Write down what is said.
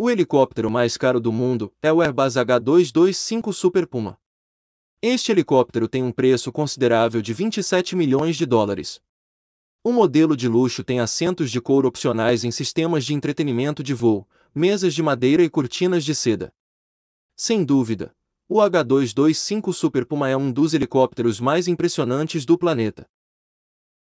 O helicóptero mais caro do mundo é o Airbus H225 Super Puma. Este helicóptero tem um preço considerável de 27 milhões de dólares. O modelo de luxo tem assentos de couro opcionais em sistemas de entretenimento de voo, mesas de madeira e cortinas de seda. Sem dúvida, o H225 Super Puma é um dos helicópteros mais impressionantes do planeta.